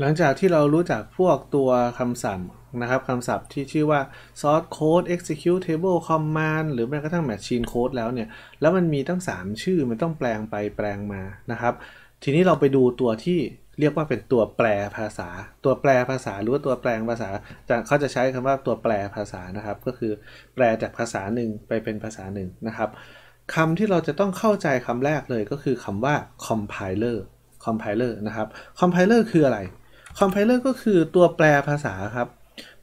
หลังจากที่เรารู้จักพวกตัวคำสั่งนะครับคำศัพท์ที่ชื่อว่า source code executable e command หรือแม้กระทั่ง machine code แล้วเนี่ยแล้วมันมีตั้ง3ชื่อมันต้องแปลงไปแปลงมานะครับ ทีนี้เราไปดูตัวที่เรียกว่าเป็นตัวแปลภาษา ตัวแปลภาษาหรือตัวแปลงภาษาจะเขาจะใช้คำว่าตัวแปลภาษานะครับ ก็คือแปลจากภาษาหนึ่งไปเป็นภาษาหนึ่งนะครับคำที่เราจะต้องเข้าใจคำแรกเลยก็คือคำว่า compiler compiler นะครับ compiler คืออะไรคอมไพเลอร์ก็คือตัวแปลภาษาครับ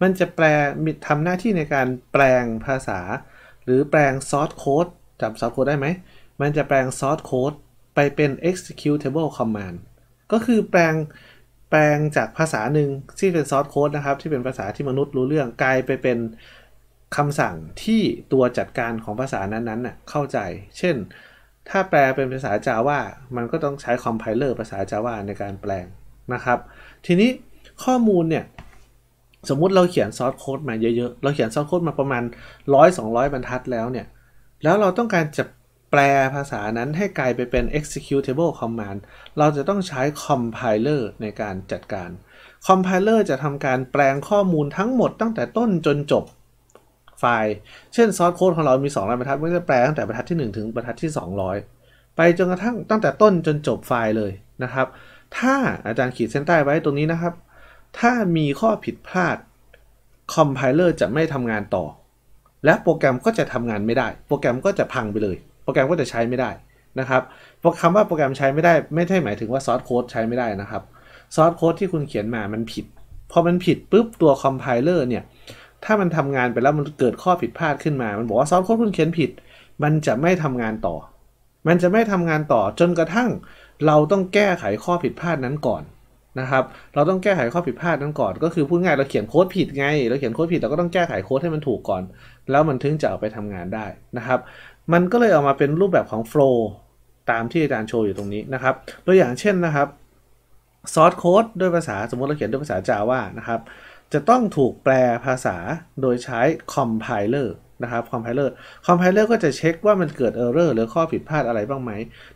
มันจะแปลมีทำหน้าที่ในการแปลงภาษา หรือแปลงซอสโค้ดจำซอสโค้ดได้ไหม มันจะแปลงซอสโค้ดไปเป็น executable command ก็คือแปลงแปลงจากภาษาหนึ่งที่เป็นซอสโค้ดนะครับ ที่เป็นภาษาที่มนุษย์รู้เรื่อง กลายไปเป็นคำสั่งที่ตัวจัดการของภาษานั้นๆน่ะเข้าใจ เช่น ถ้าแปลเป็นภาษาจาว่ามันก็ต้องใช้คอมไพเลอร์ภาษาจาว่าในการแปลงนะครับทีนี้ข้อมูลเนี่ยสมมุติเราเขียนซอสโค้ดมาเยอะๆเราเขียนซอสโค้ดมาประมาณ 100-200 บรรทัดแล้วเนี่ยแล้วเราต้องการจะแปลภาษานั้นให้กลายไปเป็น executable command เราจะต้องใช้ compiler ในการจัดการ compiler จะทำการแปลงข้อมูลทั้งหมดตั้งแต่ต้นจนจบไฟล์ เช่นซอสโค้ดของเรามี200บรรทัดมันจะแปลตั้งแต่บรรทัดที่ 1 ถึงบรรทัดที่ 200 ไปจนกระทั่งตั้งแต่ต้นจนจบไฟล์เลยนะครับถ้าอาจารย์ขีดเส้นใต้ไว้ตรงนี้นะครับ ถ้ามีข้อผิดพลาดคอมไพเลอร์จะไม่ทำงานต่อ และโปรแกรมก็จะทำงานไม่ได้ โปรแกรมก็จะพังไปเลย โปรแกรมก็จะใช้ไม่ได้นะครับเพราะคำว่าโปรแกรมใช้ไม่ได้ ไม่ใช่หมายถึงว่าซอสโค้ดใช้ไม่ได้นะครับ ซอสโค้ดที่คุณเขียนมามันผิด พอมันผิดปุ๊บตัวคอมไพเลอร์เนี่ย ถ้ามันทำงานไปแล้วมันเกิดข้อผิดพลาดขึ้นมา มันบอกว่าซอสโค้ดคุณเขียนผิด มันจะไม่ทำงานต่อ มันจะไม่ทำงานต่อจนกระทั่งเราต้องแก้ไขข้อผิดพลาดนั้นก่อนนะครับ เราต้องแก้ไขข้อผิดพลาดนั้นก่อน ก็คือพูดง่ายเราเขียนโค้ดผิดไง เราเขียนโค้ดผิดเราก็ต้องแก้ไขโค้ดให้มันถูกก่อน แล้วมันถึงจะเอาไปทำงานได้นะครับ มันก็เลยออกมาเป็นรูปแบบของโฟล์ตามที่อาจารย์โชว์อยู่ตรงนี้นะครับ ตัวอย่างเช่นนะครับซอสโค้ดด้วยภาษาสมมติเราเขียนด้วยภาษาจาว่านะครับ จะต้องถูกแปลภาษาโดยใช้คอมไพเลอร์นะครับคอมไพเลอร์คอมไพเลอร์ก็จะเช็คว่ามันเกิดเออร์เรอร์หรือข้อผิดพลาดอะไรบ้างไหม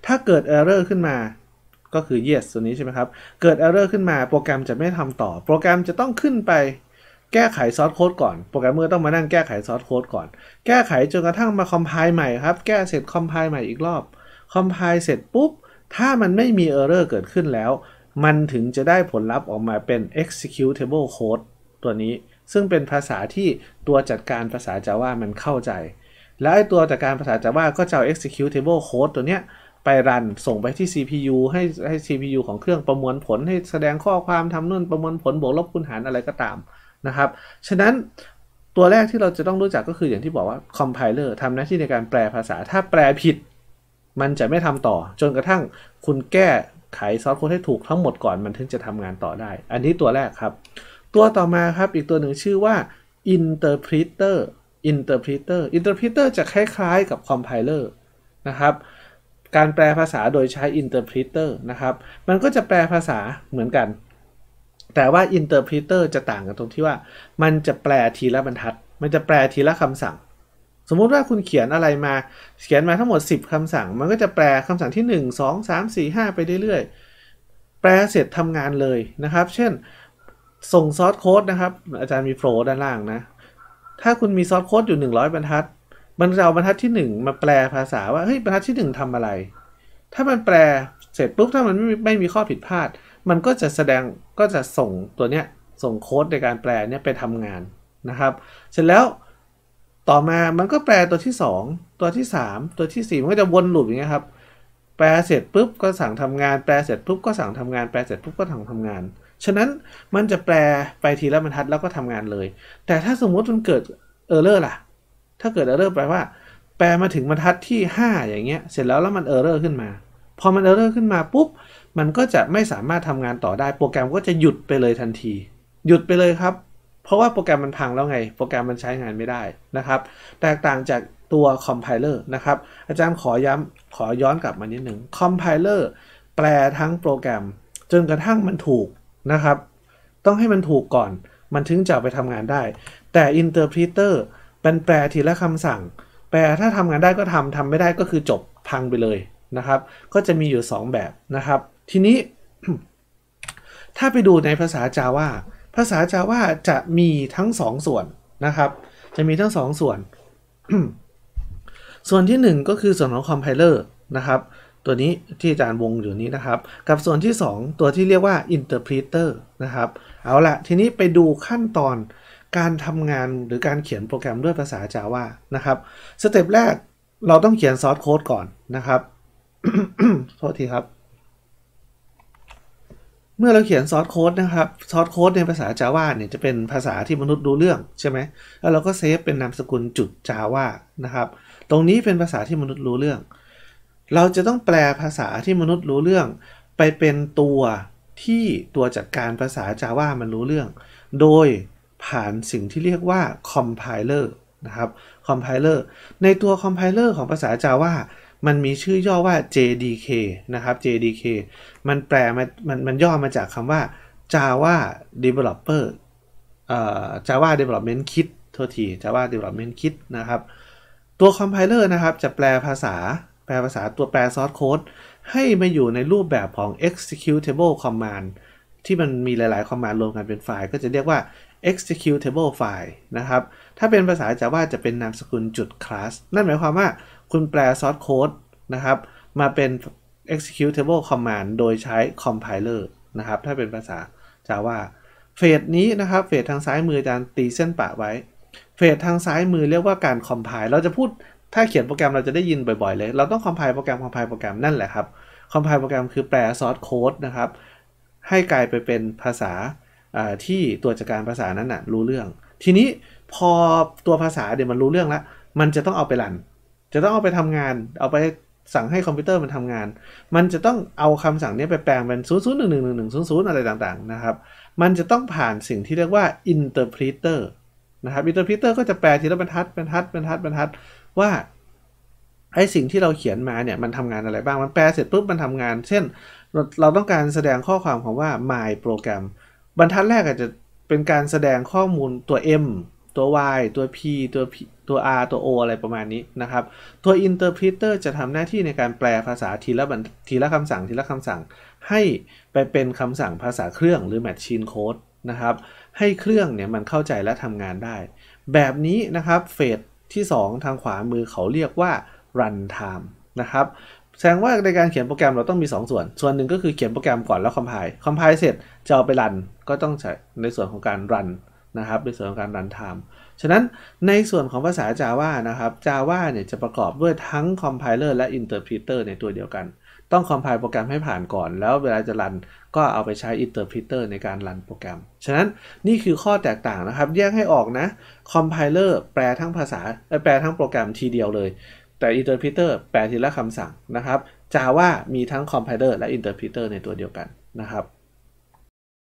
ถ้าเกิดเออร์เรอร์ขึ้นมา ก็คือ yes ตัวนี้ใช่ไหมครับเกิด error ขึ้นมา โปรแกรมจะไม่ทำต่อ โปรแกรมจะต้องขึ้นไป แก้ไขซอสโค้ดก่อนโปรแกรมเมอร์ต้องมานั่งแก้ไขซอสโค้ดก่อน แก้ไขจนกระทั่งมาคอมไพล์ใหม่ครับแก้เสร็จคอมไพล์ใหม่อีกรอบคอมไพล์เสร็จปุ๊บถ้ามันไม่มี error เกิดขึ้นแล้ว มันถึงจะได้ผลลัพธ์ออกมาเป็น executable code ตัวนี้ซึ่งเป็นภาษาที่ตัวจัดการภาษา Java มันเข้าใจ แล้วไอ้ตัวจัดการภาษา Java ก็จะเอา executable code ตัวเนี้ย ไปรัน ส่งไปที่ CPU ให้ให้ CPU ของเครื่องประมวลผลให้แสดงข้อความทำนู่นประมวลผล บวกลบคูณหารอะไรก็ตามนะครับ ฉะนั้นตัวแรกที่เราจะต้องรู้จักก็คืออย่างที่บอกว่าคอมไพเลอร์ทำหน้าที่ในการแปลภาษา ถ้าแปลผิด มันจะไม่ทำต่อ จนกระทั่งคุณแก้ไขซอฟต์โค้ดให้ถูกทั้งหมดก่อน มันถึงจะทำงานต่อได้ อันนี้ตัวแรกครับตัวต่อมาครับอีกตัวหนึ่งชื่อว่า interpreter interpreter interpreter จะคล้ายๆ กับ compiler นะครับการแปลภาษาโดยใช้ interpreter นะครับมันก็จะแปลภาษาเหมือนกัน แต่ว่า interpreter จะต่างกันตรงที่ว่า มันจะแปลทีละบรรทัด มันจะแปลทีละคำสั่ง สมมุติว่าคุณเขียนอะไรมาเขียนมาทั้งหมด 10 คำสั่ง มันก็จะแปลคำสั่งที่ 1 2 3 4 5 ไปเรื่อยๆแปลเสร็จทำงานเลยนะครับ เช่นส่งซอสโค้ดนะครับ อาจารย์มีโฟลด้านล่างนะ ถ้าคุณมีซอสโค้ดอยู่ 100 บรรทัด มันจะเอาบรรทัดที่ 1 มาแปลภาษาว่าเฮ้ยบรรทัดที่ 1 ทำอะไร ถ้ามันแปลเสร็จปุ๊บ ถ้ามันไม่ไม่มีข้อผิดพลาดมันก็จะแสดงก็จะส่งตัวเนี้ยส่งโค้ดในการแปลเนี้ยไปทำงานนะครับ เสร็จแล้วต่อมามันก็แปลตัวที่ 2 ตัวที่ 3 ตัวที่4มันก็จะวนลูปอย่างเงี้ยครับแปลเสร็จปุ๊บก็สั่งทำงานแปลเสร็จปุ๊บก็สั่งทำงานแปลเสร็จปุ๊บก็สั่งทำงานฉะนั้นมันจะแปลไปทีละบรรทัดแล้วก็ทำงานเลย แต่ถ้าสมมุติมันเกิดเออร์เลอร์ล่ะ ถ้าเกิดเออร์เลอร์แปลว่า แปลมาถึงบรรทัดที่ 5 อย่างเงี้ย เสร็จแล้วแล้วมันเออร์เลอร์ขึ้นมา พอมันเออร์เลอร์ขึ้นมาปุ๊บ มันก็จะไม่สามารถทำงานต่อได้ โปรแกรมก็จะหยุดไปเลยทันที หยุดไปเลยครับ เพราะว่าโปรแกรมมันพังแล้วไง โปรแกรมมันใช้งานไม่ได้นะครับ แตกต่างจากตัวคอมไพเลอร์นะครับ อาจารย์ขอย้ำขอย้อนกลับมานิดหนึ่งคอมไพเลอร์แปลทั้งโปรแกรมจนกระทั่งมันถูกนะครับ ต้องให้มันถูกก่อน มันถึงจะไปทำงานได้ แต่ interpreter เป็นแปลทีละคำสั่ง แปลถ้าทำงานได้ก็ทำ ทำไม่ได้ก็คือจบพังไปเลยนะครับ ก็จะมีอยู่ 2 แบบนะครับ ทีนี้ ถ้าไปดูในภาษาจาว่าภาษาจาว่าจะมีทั้ง2สส่วนนะครับ จะมีทั้ง2สส่วน ส่วนที่ 1 ก็คือส่วนของคอมไพเลอร์นะครับตัวนี้ที่อาจารย์วงอยู่นี้นะครับ กับส่วนที่ 2 ตัวที่เรียกว่า interpreter นะครับ เอาละทีนี้ไปดูขั้นตอนการทำงานหรือการเขียนโปรแกรมด้วยภาษา Java นะครับสเต็ปแรกเราต้องเขียนซอสโค้ดก่อนนะครับโทษทีครับ เมื่อเราเขียนซอสโค้ดนะครับซอสโค้ดในภาษา Java เนี่ย จะเป็นภาษาที่มนุษย์รู้เรื่องใช่ไหมแล้วเราก็เซฟเป็นนามสกุลจุด Java นะครับ ตรงนี้เป็นภาษาที่มนุษย์รู้เรื่องเราจะต้องแปลภาษาที่มนุษย์รู้เรื่อง ไปเป็นตัวที่ตัวจัดการภาษาาว่ามันรู้เรื่อง โดยผ่านสิ่งที่เรียกว่าคอมไพเลอร์นะครับคอมไพเลอร์ในตัวคอมไพเลอร์ของภาษาาว่ามันมีชื่อย่อว่า JDK นะครับ JDK มันแปลมามันมันย่อมาจากคำว่า Java Developer เอ่อ Java Development Kit โทวที Java Development Kit นะครับ ตัวคอมไพเลอร์นะครับจะแปลภาษาแปลภาษาตัวแปรซอสโค้ดให้มาอยู่ในรูปแบบของ executable command ที่มันมีหลายๆ command รวมกันเป็นไฟล์ ก็จะเรียกว่า executable file นะครับ ถ้าเป็นภาษา Java จะเป็นนามสกุลจุด class นั่นหมายความว่าคุณแปลซอสโค้ดนะครับ มาเป็น executable command โดยใช้ compiler นะครับ ถ้าเป็นภาษา Java เฟสนี้นะครับ เฟสทางซ้ายมืออาจารย์ตีเส้นปะไว้ เฟสทางซ้ายมือเรียกว่าการคอมไพล์เราจะพูดถ้าเขียนโปรแกรมเราจะได้ยินบ่อยๆ เลย เราต้องคอมไพล์โปรแกรม คอมไพล์โปรแกรมนั่นแหละครับ คอมไพล์โปรแกรมคือแปลซอสโค้ดนะครับ ให้กลายไปเป็นภาษาที่ตัวจัดการภาษานั้นนะ่ะรู้เรื่อง ทีนี้พอตัวภาษาเดี๋ยวมันรู้เรื่องแล้ว มันจะต้องเอาไปรัน จะต้องเอาไปทำงาน เอาไปสั่งให้คอมพิวเตอร์มันทำงาน มันจะต้องเอาคำสั่งนี้ไปแปลงเป็น0 0 1 1 1 1 0 0อะไรต่างๆนะครับ มันจะต้องผ่านสิ่งที่เรียกว่า interpreter นะครับ interpreter ก็จะแปลทีละบรรทัดบรรทัดบรรทัดบรรทัดว่า ไอ้สิ่งที่เราเขียนมาเนี่ย มันทำงานอะไรบ้างมันแปลเสร็จปุ๊บ มันทำงาน เช่น เราต้องการแสดงข้อความของว่า my program บรรทัดแรกอาจจะเป็นการแสดงข้อมูลตัว m ตัว y ตัว p ตัว p ตัว r ตัว o อะไรประมาณนี้นะครับ ตัว interpreter จะทำหน้าที่ในการแปลภาษาทีละทีละคำสั่งทีละคำสั่ง ให้ไปเป็นคำสั่งภาษาเครื่องหรือ machine code นะครับให้เครื่องเนี่ยมันเข้าใจและทำงานได้ แบบนี้นะครับเฟสที่ 2 ทางขวามือเขาเรียกว่า run time นะครับ แสดงว่าในการเขียนโปรแกรมเราต้องมี 2สส่วน ส่วนหนึ่งก็คือเขียนโปรแกรมก่อนแล้วคอมไพล์คอมไพล์เสร็จจะเอาไปรัน ก็ต้องใช้ในส่วนของการรันนะครับ ในส่วนของการรันไทม์ฉะนั้นในส่วนของภาษา Java นะครับ Java เนี่ยจะประกอบด้วยทั้งคอมไพเลอร์และอินเอร์พรีเตอร์ในตัวเดียวกันต้องคอมไพล์โปรแกรมให้ผ่านก่อน แล้วเวลาจะรันก็เอาไปใช้อินเ i อร์พิเตอร์ ในการรันโปรแกรม ฉะนั้นนี่คือข้อแตกต่างนะครับ แยกให้ออกนะคอมไพเลอร์แปลทั้งภาษาแปลทั้งโปรแกรมทีเดียวเลย แต่อินเ i อร์พิเตอร์แปลทีละคำสั่งนะครับาว่ามีทั้งคอมไพเลอร์และอินเ i อร์พิเตอร์ ในตัวเดียวกันนะครับ